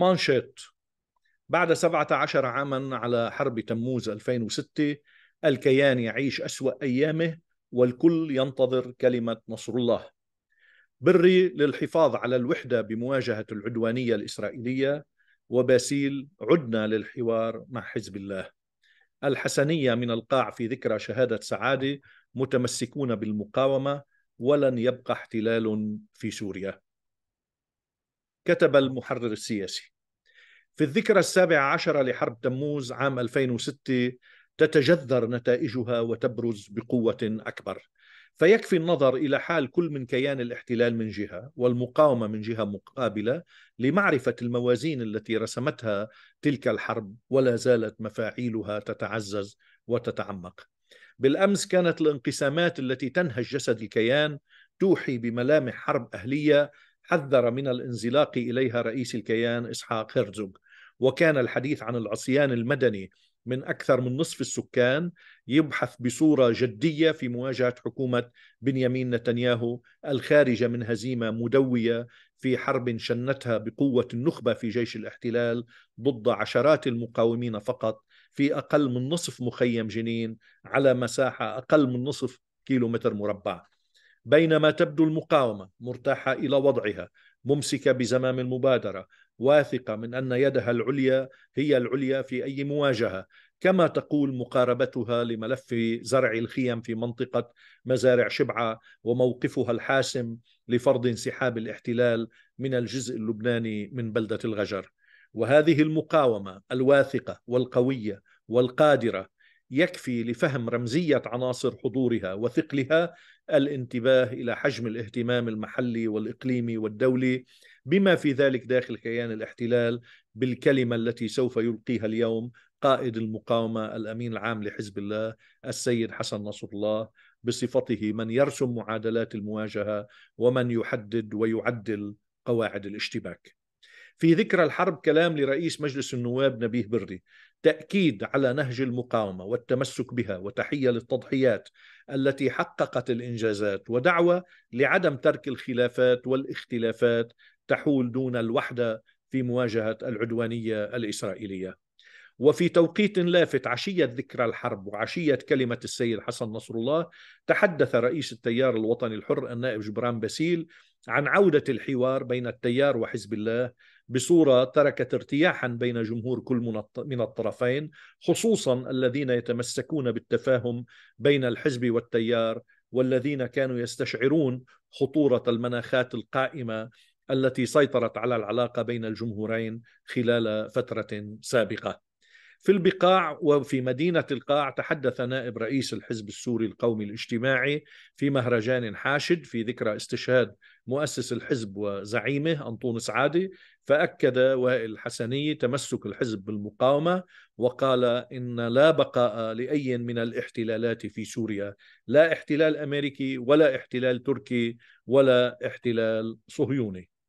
مانشيت بعد 17 عاما على حرب تموز 2006 الكيان يعيش أسوأ أيامه والكل ينتظر كلمة نصر الله بري للحفاظ على الوحدة بمواجهة العدوانية الإسرائيلية وباسيل عدنا للحوار مع حزب الله الحسنية من القاع في ذكرى شهادة سعادة متمسكون بالمقاومة ولن يبقى احتلال في سوريا كتب المحرر السياسي في الذكرى السابعة عشرة لحرب تموز عام 2006 تتجذر نتائجها وتبرز بقوة أكبر فيكفي النظر إلى حال كل من كيان الاحتلال من جهة والمقاومة من جهة مقابلة لمعرفة الموازين التي رسمتها تلك الحرب ولا زالت مفاعيلها تتعزز وتتعمق بالأمس كانت الانقسامات التي تنهج جسد الكيان توحي بملامح حرب أهلية حذر من الانزلاق اليها رئيس الكيان اسحاق هرزوغ وكان الحديث عن العصيان المدني من اكثر من نصف السكان يبحث بصوره جديه في مواجهه حكومه بنيامين نتنياهو الخارجه من هزيمه مدويه في حرب شنتها بقوه النخبه في جيش الاحتلال ضد عشرات المقاومين فقط في اقل من نصف مخيم جنين على مساحه اقل من نصف كيلو متر مربع بينما تبدو المقاومه مرتاحه الى وضعها ممسكه بزمام المبادره واثقه من ان يدها العليا هي العليا في اي مواجهه كما تقول مقاربتها لملف زرع الخيم في منطقه مزارع شبعه وموقفها الحاسم لفرض انسحاب الاحتلال من الجزء اللبناني من بلده الغجر وهذه المقاومه الواثقه والقويه والقادره يكفي لفهم رمزيه عناصر حضورها وثقلها الانتباه الى حجم الاهتمام المحلي والاقليمي والدولي بما في ذلك داخل كيان الاحتلال بالكلمه التي سوف يلقيها اليوم قائد المقاومه الامين العام لحزب الله السيد حسن نصر الله بصفته من يرسم معادلات المواجهه ومن يحدد ويعدل قواعد الاشتباك في ذكرى الحرب كلام لرئيس مجلس النواب نبيه بري تأكيد على نهج المقاومة والتمسك بها وتحية للتضحيات التي حققت الإنجازات ودعوة لعدم ترك الخلافات والاختلافات تحول دون الوحدة في مواجهة العدوانية الإسرائيلية وفي توقيت لافت عشية ذكرى الحرب وعشية كلمة السيد حسن نصر الله تحدث رئيس التيار الوطني الحر النائب جبران باسيل عن عودة الحوار بين التيار وحزب الله بصورة تركت ارتياحا بين جمهور كل من الطرفين خصوصا الذين يتمسكون بالتفاهم بين الحزب والتيار والذين كانوا يستشعرون خطورة المناخات القائمة التي سيطرت على العلاقة بين الجمهورين خلال فترة سابقة في البقاع وفي مدينة القاع تحدث نائب رئيس الحزب السوري القومي الاجتماعي في مهرجان حاشد في ذكرى استشهاد مؤسس الحزب وزعيمه أنطون عادي فأكد وائل الحسني تمسك الحزب بالمقاومة وقال إن لا بقاء لأي من الاحتلالات في سوريا لا احتلال أمريكي ولا احتلال تركي ولا احتلال صهيوني